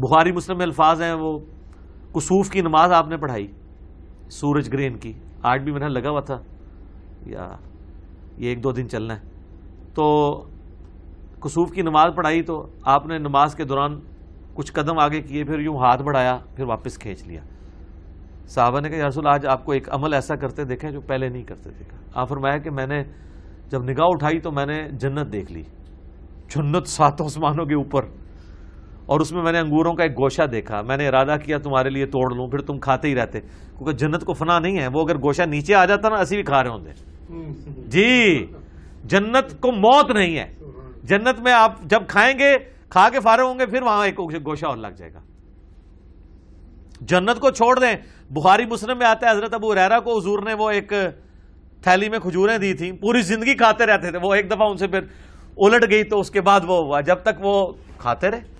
बुखारी मुस्लिम में अल्फाज हैं वो कसूफ की नमाज आपने पढ़ाई सूरज ग्रेन की आज भी मैंने लगा हुआ था या ये एक दो दिन चलना है तो कसूफ की नमाज पढ़ाई तो आपने नमाज के दौरान कुछ कदम आगे किए फिर यूँ हाथ बढ़ाया फिर वापस खींच लिया साहबा ने कहा रसूल आज आपको एक अमल ऐसा करते देखें जो पहले नहीं करते देखा आप फरमाया कि मैंने जब निगाह उठाई तो मैंने जन्नत देख ली जन्नत सातों आसमानों के ऊपर और उसमें मैंने अंगूरों का एक गोशा देखा मैंने इरादा किया तुम्हारे लिए तोड़ लूँ फिर तुम खाते ही रहते क्योंकि जन्नत को फना नहीं है वो अगर गोशा नीचे आ जाता ना असी भी खा रहे होंगे जी जन्नत को मौत नहीं है जन्नत में आप जब खाएंगे खा के फारे होंगे फिर वहां एक गोशा और लग जाएगा जन्नत को छोड़ दें बुहारी मुस्लिम में आता है हजरत अबू रहरा को हजूर ने वो एक थैली में खजूरें दी थी पूरी जिंदगी खाते रहते थे वो एक दफा उनसे फिर उलट गई तो उसके बाद वो हुआ जब तक वो खाते रहे